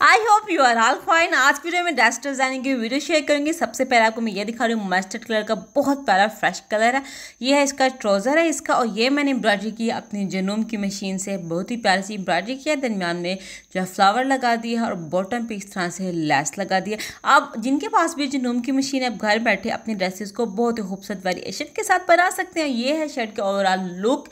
I hope you are all fine आज की video में ड्रेस डिजाइनिंग की वीडियो शेयर करूंगी सबसे पहले आपको मैं ये दिखा रही हूँ मस्टर्ड कलर का बहुत प्यारा फ्रेश कलर है ये है इसका ट्राउज़र है इसका और ये मैंने एम्ब्रॉयडरी की अपनी जनूम की मशीन से बहुत ही प्यारी सी एम्ब्रॉयडरी किया दरमियान में जो है फ्लावर लगा दिया है और बॉटम पे इस तरह से लेस लगा दिया आप जिनके पास भी जनूम की मशीन है आप घर बैठे अपने ड्रेसेस को बहुत ही खूबसूरत वेरिएशन के साथ बना सकते हैं ये है शर्ट के ओवरऑल लुक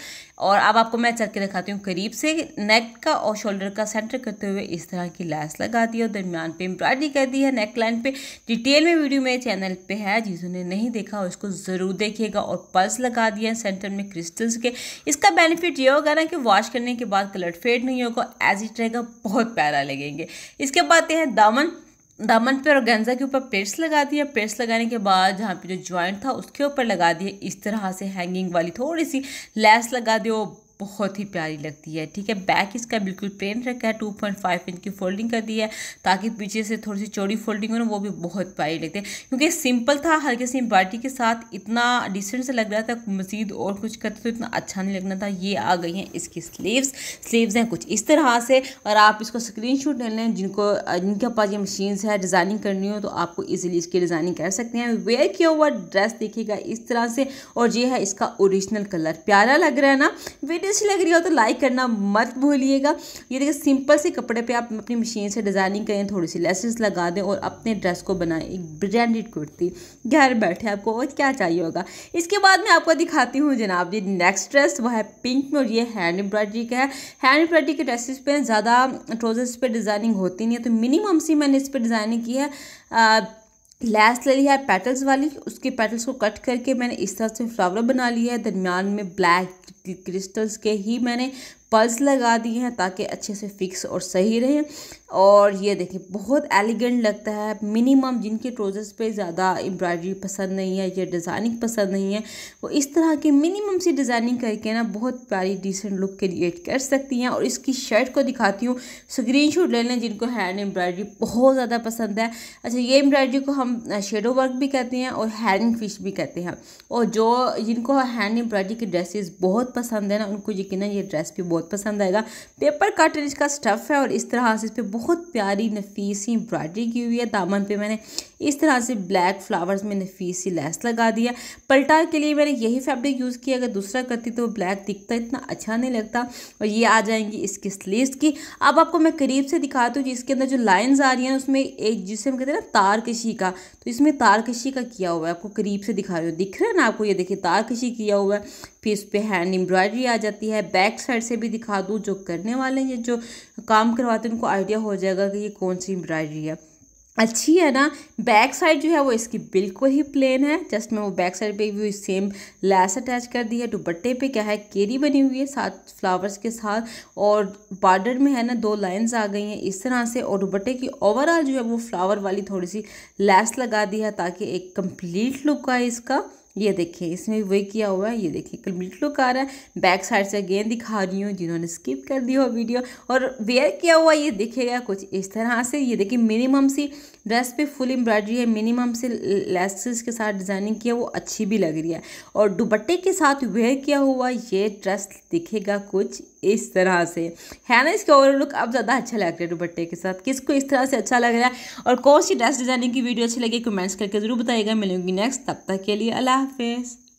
और अब आपको मैं चल के दिखाती हूँ करीब से नेक का और शोल्डर का सेंटर करते हुए इस तरह की लैस लगा दी और दरमियान पे एम्ब्रॉयडरी कर दी है नेक लाइन पे डिटेल में वीडियो मेरे चैनल पे है जिन्होंने नहीं देखा उसको ज़रूर देखिएगा और पल्स लगा दिया सेंटर में क्रिस्टल्स के इसका बेनिफिट ये होगा ना कि वॉश करने के बाद कलर फेड नहीं होगा एज इट रहेगा बहुत प्यारा लगेंगे इसके बाद हैं दामन दामन पे और गंजा के ऊपर पेस्ट लगा दिया पेस्ट लगाने के बाद जहाँ पे जो ज्वाइंट था उसके ऊपर लगा दिए इस तरह से हैंगिंग वाली थोड़ी सी लैस लगा दियो बहुत ही प्यारी लगती है ठीक है बैक इसका बिल्कुल प्लेन रखा है टू पॉइंट फाइव इंच की फोल्डिंग कर दी है ताकि पीछे से थोड़ी सी चौड़ी फोल्डिंग हो ना वो भी बहुत प्यारी लगती है क्योंकि सिंपल था हल्के से बाल्टी के साथ इतना डिसेंट से लग रहा था मज़ीद और कुछ करते तो इतना अच्छा नहीं लगना था ये आ गई हैं इसकी स्लीवस स्लीवस हैं कुछ इस तरह से और आप इसको स्क्रीन शूट ले लें जिनको जिनके पास ये मशीन है डिज़ाइनिंग करनी हो तो आपको ईजिली इसकी डिज़ाइनिंग कर सकते हैं वेयर किया हुआ ड्रेस देखिएगा इस तरह से और ये है इसका ओरिजिनल कलर प्यारा लग रहा है ना वीडियो चीज़ अच्छी लग रही हो तो लाइक करना मत भूलिएगा ये देखिए सिंपल से कपड़े पर आप अपनी मशीन से डिज़ाइनिंग करें थोड़ी सी लेसेस लगा दें और अपने ड्रेस को बनाएं एक ब्रांडेड कुर्ती घर बैठे आपको और क्या चाहिए होगा इसके बाद मैं आपको दिखाती हूँ जनाब ये नेक्स्ट ड्रेस वह है पिंक में और ये हैंड एम्ब्रॉयडरी का है हैंड एम्ब्रॉयडरी के ड्रेसेस पर ज़्यादा ट्रोजर्स पर डिज़ाइनिंग होती नहीं है तो मिनिमम सी मैंने इस पर डिज़ाइनिंग की है लैस ले लिया है पेटल्स वाली उसके पेटल्स को कट करके मैंने इस तरह से फ्लावर बना लिया है दरमियान में ब्लैक क्रिस्टल्स के ही मैंने पल्स लगा दिए हैं ताकि अच्छे से फिक्स और सही रहें और ये देखिए बहुत एलिगेंट लगता है मिनिमम जिनके ट्रोज़र्स पे ज़्यादा एम्ब्रॉयडरी पसंद नहीं है या डिज़ाइनिंग पसंद नहीं है वो इस तरह के मिनिमम सी डिज़ाइनिंग करके ना बहुत प्यारी डिसेंट लुक क्रिएट कर सकती हैं और इसकी शर्ट को दिखाती हूँ स्क्रीन शॉट ले लें जिनको हैंड एम्ब्रॉयडरी बहुत ज़्यादा पसंद है अच्छा ये एम्ब्रॉयडरी को हम शेडो वर्क भी कहते हैं और हैंड फिश भी कहते हैं और जो जिनको हैंड एम्ब्रॉयडरी की ड्रेसेस बहुत पसंद है ना उनको यकीन ये ड्रेस भी बहुत पसंद आएगा पेपर काटन इसका स्टफ़ है और इस तरह से इस पर बहुत प्यारी नफीस ही एम्ब्रॉयडरी की हुई है दामन पे मैंने इस तरह से ब्लैक फ्लावर्स में नफीस ही लेस लगा दिया पलटा के लिए मैंने यही फैब्रिक यूज़ किया अगर दूसरा करती तो वो ब्लैक दिखता इतना अच्छा नहीं लगता और ये आ जाएंगी इसकी स्लीव की अब आपको मैं करीब से दिखाती हूँ जिसके अंदर जो लाइन्स आ रही हैं उसमें एक जिसे हम कहते हैं ना तारकशी का तो इसमें तारकशी का किया हुआ है आपको करीब से दिखा रही हो दिख रहा है ना आपको ये देखिए तारकशी किया हुआ है फिर उस पर हैंड एम्ब्रॉयडरी आ जाती है बैक साइड से भी दिखा दूँ जो करने वाले हैं ये जो काम करवाते हैं उनको आइडिया हो जाएगा कि ये कौन सी एम्ब्रॉयडरी है अच्छी है ना बैक साइड जो है वो इसकी बिल्कुल ही प्लेन है जस्ट मैं वो बैक साइड पे भी सेम लैस अटैच कर दी है दुपट्टे पे क्या है केरी बनी हुई है साथ फ्लावर्स के साथ और बॉर्डर में है ना दो लाइंस आ गई हैं इस तरह से और दुपट्टे की ओवरऑल जो है वो फ्लावर वाली थोड़ी सी लैस लगा दी है ताकि एक कंप्लीट लुक आए इसका ये देखिए इसमें वे वही किया हुआ है ये देखिए कंप्लीट लुक आ रहा है बैक साइड से अगेन दिखा रही हूँ जिन्होंने स्किप कर दी हो वीडियो और वेयर किया हुआ ये देखिएगा कुछ इस तरह से ये देखिए मिनिमम सी ड्रेस पे फुल एम्ब्रॉयडरी है मिनिमम से लेसेस के साथ डिज़ाइनिंग किया वो अच्छी भी लग रही है और दुबट्टे के साथ वेयर किया हुआ ये ड्रेस दिखेगा कुछ इस तरह से है ना इसका ओवरऑल लुक अब ज़्यादा अच्छा लग रहा है दुपट्टे के साथ किसको इस तरह से अच्छा लग रहा है और कौन सी ड्रेस डिजाइनिंग की वीडियो अच्छी लगी कमेंट्स करके ज़रूर बताइएगा मिलूंगी नेक्स्ट तब तक के लिए अल्लाह हाफिज़